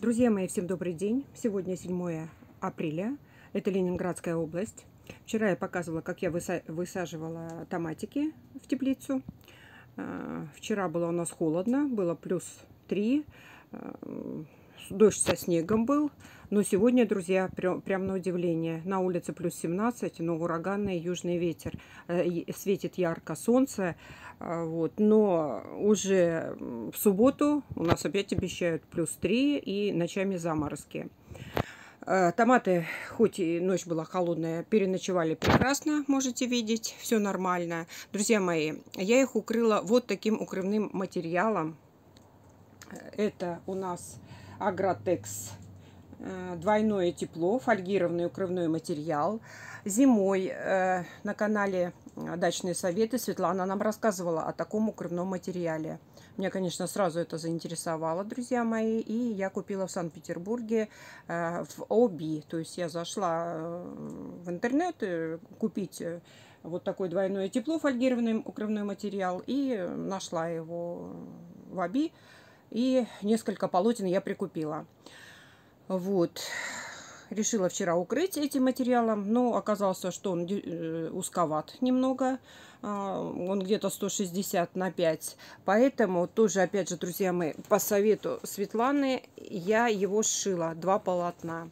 Друзья мои, всем добрый день. Сегодня 7 апреля. Это Ленинградская область. Вчера я показывала, как я высаживала томатики в теплицу. А, вчера было у нас холодно, было плюс 3. А, дождь со снегом был. Но сегодня, друзья, прям, прям на удивление. На улице плюс 17, но ураганный южный ветер. Э, светит ярко солнце. Э, вот. Но уже в субботу у нас опять обещают плюс 3 и ночами заморозки. Э, томаты, хоть и ночь была холодная, переночевали прекрасно, можете видеть, все нормально. Друзья мои, я их укрыла вот таким укрывным материалом. Это у нас Агротекс Э, двойное тепло, фольгированный укрывной материал. Зимой э, на канале э, «Дачные советы» Светлана нам рассказывала о таком укрывном материале. Меня, конечно, сразу это заинтересовало, друзья мои, и я купила в Санкт-Петербурге в ОБИ. То есть я зашла в интернет купить вот такое двойное тепло, фольгированный укрывной материал, и нашла его в ОБИ, и несколько полотен я прикупила. Вот. Решила вчера укрыть этим материалом, но оказалось, что он э, узковат немного. А, он где-то 160 на 5. Поэтому тоже, опять же, друзья мои, по совету Светланы я его сшила. Два полотна.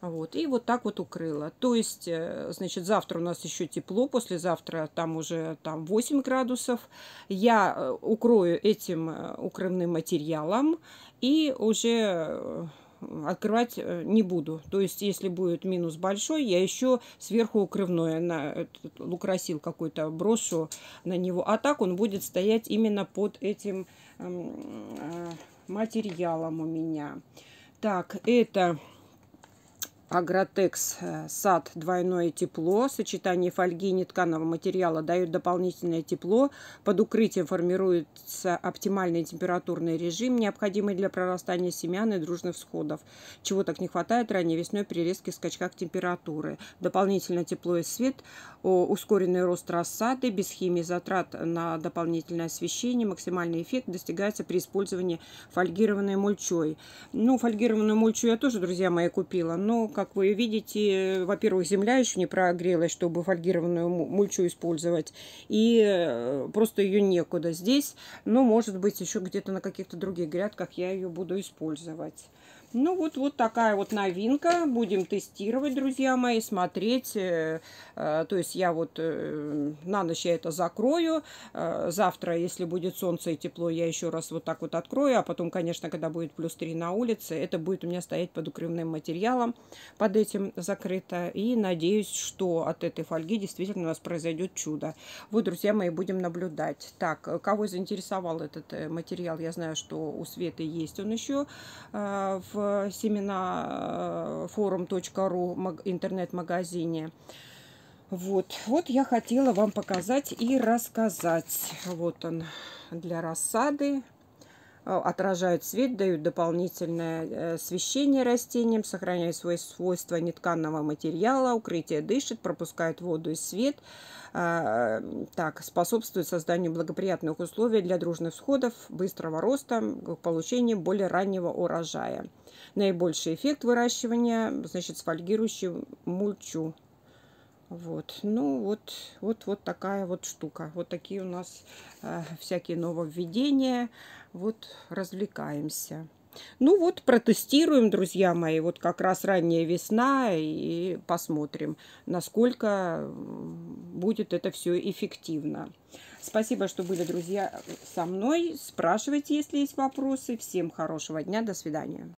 Вот, и вот так вот укрыла. То есть, э, значит, завтра у нас еще тепло, послезавтра там уже там 8 градусов. Я э, укрою этим укрывным материалом и уже открывать э, не буду. То есть, если будет минус большой, я еще сверху укрывное на лукросил какой-то брошу на него. А так он будет стоять именно под этим эм, э, материалом у меня. Так, это Агротекс э, сад двойное тепло. Сочетание фольги и нетканого материала дает дополнительное тепло. Под укрытием формируется оптимальный температурный режим, необходимый для прорастания семян и дружных всходов. Чего так не хватает ранней весной при резких скачках температуры. Дополнительно тепло и свет, ускоренный рост рассады, без химии затрат на дополнительное освещение. Максимальный эффект достигается при использовании фольгированной мульчой. Ну, фольгированную мульчу я тоже, друзья мои, купила, но как как вы видите, во-первых, земля еще не прогрелась, чтобы фольгированную мульчу использовать, и э, просто ее некуда здесь, но, может быть, еще где-то на каких-то других грядках я ее буду использовать. Ну вот, вот такая вот новинка. Будем тестировать, друзья мои, смотреть. Э, э, то есть я вот э, на ночь я это закрою. Завтра, если будет солнце и тепло, я еще раз вот так вот открою. А потом, конечно, когда будет плюс 3 на улице, это будет у меня стоять под укрывным материалом. Под этим закрыто. И надеюсь, что от этой фольги действительно у нас произойдет чудо. Вот, друзья мои, будем наблюдать. Так, кого заинтересовал этот материал, я знаю, что у Светы есть он еще в в семинафорум.ру э, интернет-магазине. Вот. вот я хотела вам показать и рассказать. Вот он для рассады. Э, отражают свет, дают дополнительное э, освещение растениям, сохраняют свои свойства нетканного материала, укрытие дышит, пропускает воду и свет, э, так, способствует созданию благоприятных условий для дружных всходов, быстрого роста, получения более раннего урожая. Наибольший эффект выращивания значит, с фольгирующим мульчу вот, ну вот, вот, вот такая вот штука. Вот такие у нас э, всякие нововведения. Вот развлекаемся. Ну вот, протестируем, друзья мои, вот как раз ранняя весна, и посмотрим, насколько будет это все эффективно. Спасибо, что были, друзья, со мной. Спрашивайте, если есть вопросы. Всем хорошего дня, до свидания.